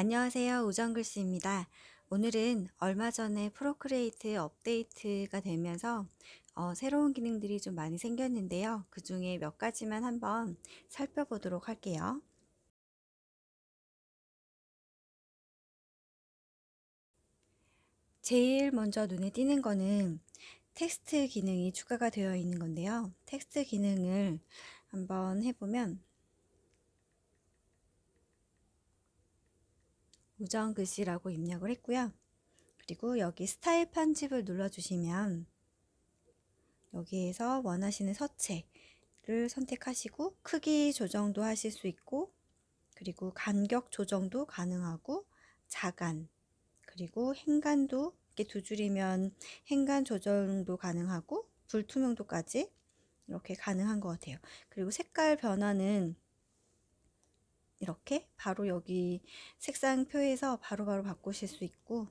안녕하세요. 우정글씨입니다. 오늘은 얼마 전에 프로크레이트 업데이트가 되면서 어, 새로운 기능들이 좀 많이 생겼는데요. 그 중에 몇 가지만 한번 살펴보도록 할게요. 제일 먼저 눈에 띄는 거는 텍스트 기능이 추가가 되어 있는 건데요. 텍스트 기능을 한번 해보면 우정 글씨라고 입력을 했고요. 그리고 여기 스타일 편집을 눌러주시면 여기에서 원하시는 서체를 선택하시고 크기 조정도 하실 수 있고 그리고 간격 조정도 가능하고 자간 그리고 행간도 이렇게 두 줄이면 행간 조정도 가능하고 불투명도까지 이렇게 가능한 것 같아요. 그리고 색깔 변화는 이렇게 바로 여기 색상표에서 바로바로 바꾸실수 있고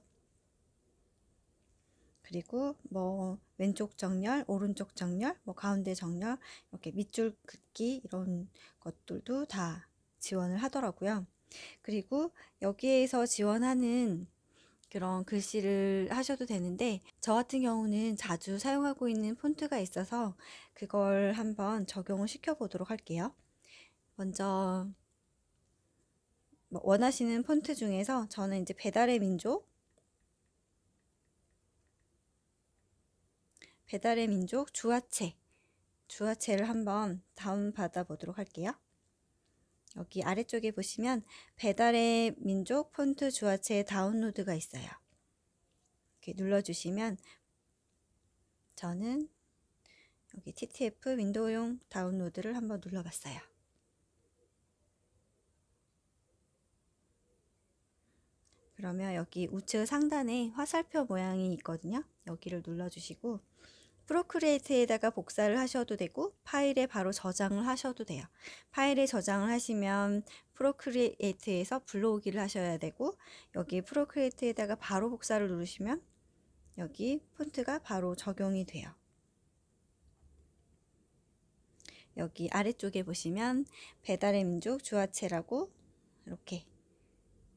그리고 뭐 왼쪽 정렬, 오른쪽 정렬, 뭐 가운데 정렬 이렇게 밑줄 긋기 이런 것들도 다 지원을 하더라고요. 그리고 여기에서 지원하는 그런 글씨를 하셔도 되는데 저 같은 경우는 자주 사용하고 있는 폰트가 있어서 그걸 한번 적용을 시켜 보도록 할게요. 먼저 뭐 원하시는 폰트 중에서 저는 이제 배달의 민족 배달의 민족 주화체 주화체를 한번 다운받아 보도록 할게요. 여기 아래쪽에 보시면 배달의 민족 폰트 주화체 다운로드가 있어요. 이렇게 눌러주시면 저는 여기 TTF 윈도우용 다운로드를 한번 눌러봤어요. 그러면 여기 우측 상단에 화살표 모양이 있거든요. 여기를 눌러주시고 프로크리에이트에다가 복사를 하셔도 되고 파일에 바로 저장을 하셔도 돼요. 파일에 저장을 하시면 프로크리에이트에서 불러오기를 하셔야 되고 여기 프로크리에이트에다가 바로 복사를 누르시면 여기 폰트가 바로 적용이 돼요. 여기 아래쪽에 보시면 배달의 민족 주화체라고 이렇게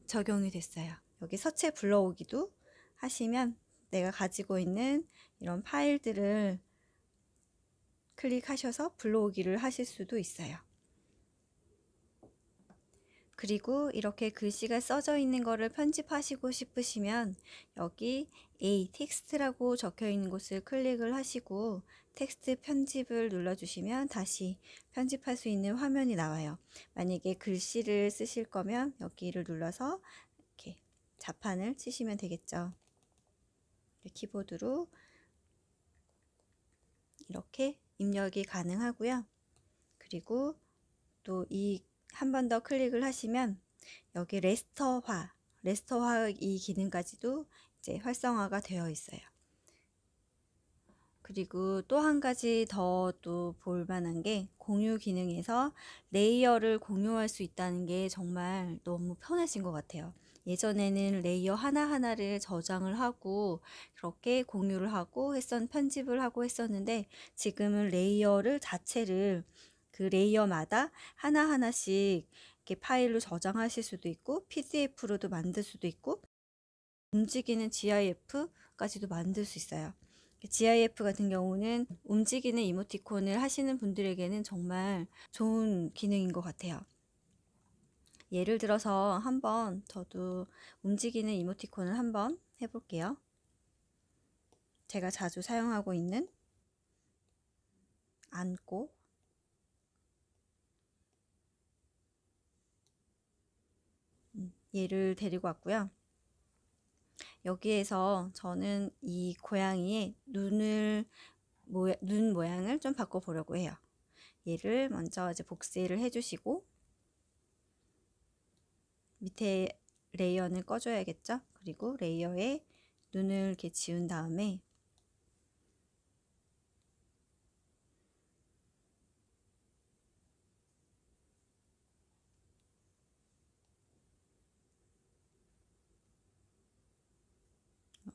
적용이 됐어요. 여기 서체 불러오기도 하시면 내가 가지고 있는 이런 파일들을 클릭하셔서 불러오기를 하실 수도 있어요. 그리고 이렇게 글씨가 써져 있는 것을 편집하시고 싶으시면 여기 A 텍스트라고 적혀 있는 곳을 클릭을 하시고 텍스트 편집을 눌러주시면 다시 편집할 수 있는 화면이 나와요. 만약에 글씨를 쓰실 거면 여기를 눌러서 자판을 치시면 되겠죠. 키보드로 이렇게 입력이 가능하고요. 그리고 또 이 한 번 더 클릭을 하시면 여기 레스터화, 레스터화 이 기능까지도 이제 활성화가 되어 있어요. 그리고 또 한 가지 더 또 볼만한 게 공유 기능에서 레이어를 공유할 수 있다는 게 정말 너무 편하신것 같아요. 예전에는 레이어 하나하나를 저장을 하고 그렇게 공유를 하고 했었 편집을 하고 했었는데 지금은 레이어를 자체를 그 레이어마다 하나하나씩 이렇게 파일로 저장하실 수도 있고 PDF로도 만들 수도 있고 움직이는 GIF까지도 만들 수 있어요. 그 GIF 같은 경우는 움직이는 이모티콘을 하시는 분들에게는 정말 좋은 기능인 것 같아요. 예를 들어서 한 번 저도 움직이는 이모티콘을 한번 해볼게요. 제가 자주 사용하고 있는 안고 음, 얘를 데리고 왔고요. 여기에서 저는 이 고양이의 눈을 모야, 눈 모양을 좀 바꿔보려고 해요. 얘를 먼저 이제 복사를 해주시고 밑에 레이어는 꺼줘야겠죠? 그리고 레이어에 눈을 이렇게 지운 다음에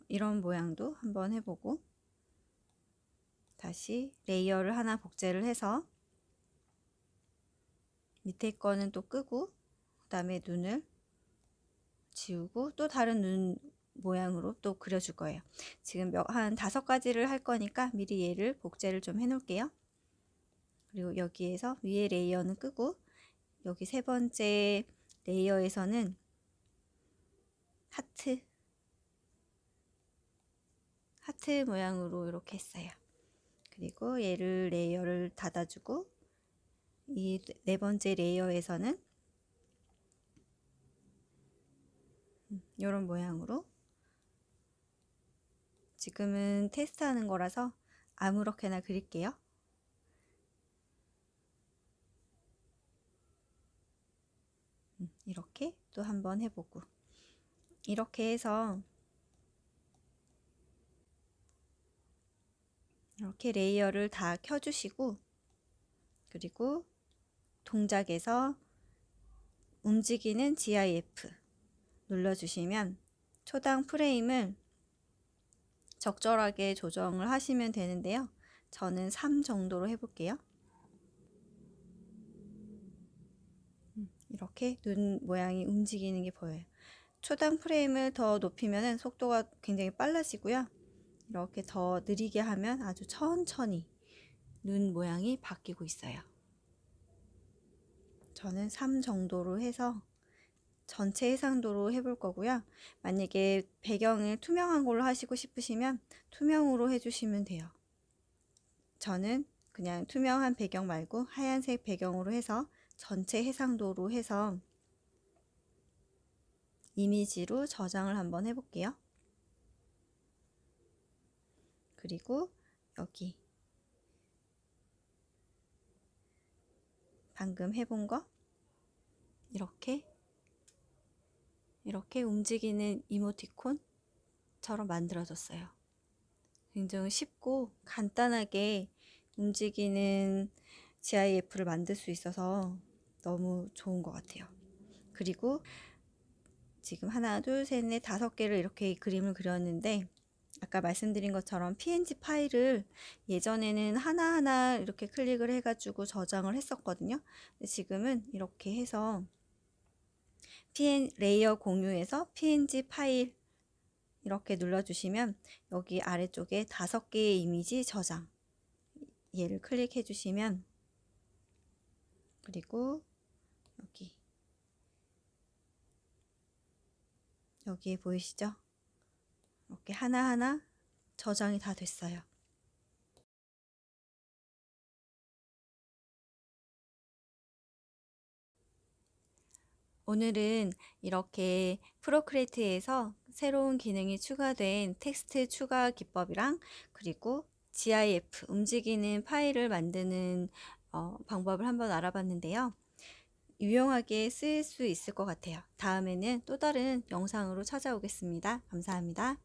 이런 모양도 한번 해보고 다시 레이어를 하나 복제를 해서 밑에 거는 또 끄고 그 다음에 눈을 지우고 또 다른 눈 모양으로 또 그려줄 거예요. 지금 한 다섯 가지를 할 거니까 미리 얘를 복제를 좀 해놓을게요. 그리고 여기에서 위에 레이어는 끄고 여기 세 번째 레이어에서는 하트 하트 모양으로 이렇게 했어요. 그리고 얘를 레이어를 닫아주고 이 네 번째 레이어에서는 이런 모양으로 지금은 테스트하는 거라서 아무렇게나 그릴게요. 음, 이렇게 또 한번 해보고 이렇게 해서 이렇게 레이어를 다 켜주시고 그리고 동작에서 움직이는 GIF 눌러주시면 초당 프레임을 적절하게 조정을 하시면 되는데요. 저는 3 정도로 해볼게요. 음, 이렇게 눈 모양이 움직이는 게 보여요. 초당 프레임을 더 높이면 속도가 굉장히 빨라지고요. 이렇게 더 느리게 하면 아주 천천히 눈 모양이 바뀌고 있어요. 저는 3 정도로 해서 전체 해상도로 해볼 거고요. 만약에 배경을 투명한 걸로 하시고 싶으시면 투명으로 해주시면 돼요. 저는 그냥 투명한 배경 말고 하얀색 배경으로 해서 전체 해상도로 해서 이미지로 저장을 한번 해볼게요. 그리고 여기 방금 해본 거 이렇게 이렇게 움직이는 이모티콘처럼 만들어졌어요. 굉장히 쉽고 간단하게 움직이는 GIF를 만들 수 있어서 너무 좋은 것 같아요. 그리고 지금 하나, 둘, 셋, 넷, 다섯 개를 이렇게 그림을 그렸는데 아까 말씀드린 것처럼 PNG 파일을 예전에는 하나하나 이렇게 클릭을 해가지고 저장을 했었거든요. 근데 지금은 이렇게 해서 PN 레이어 공유에서 PNG 파일 이렇게 눌러주시면 여기 아래쪽에 다섯 개의 이미지 저장 얘를 클릭해 주시면 그리고 여기 여기 에 보이시죠? 이렇게 하나하나 저장이 다 됐어요. 오늘은 이렇게 프로크레이트에서 새로운 기능이 추가된 텍스트 추가 기법이랑 그리고 GIF 움직이는 파일을 만드는 어, 방법을 한번 알아봤는데요. 유용하게 쓰일 수 있을 것 같아요. 다음에는 또 다른 영상으로 찾아오겠습니다. 감사합니다.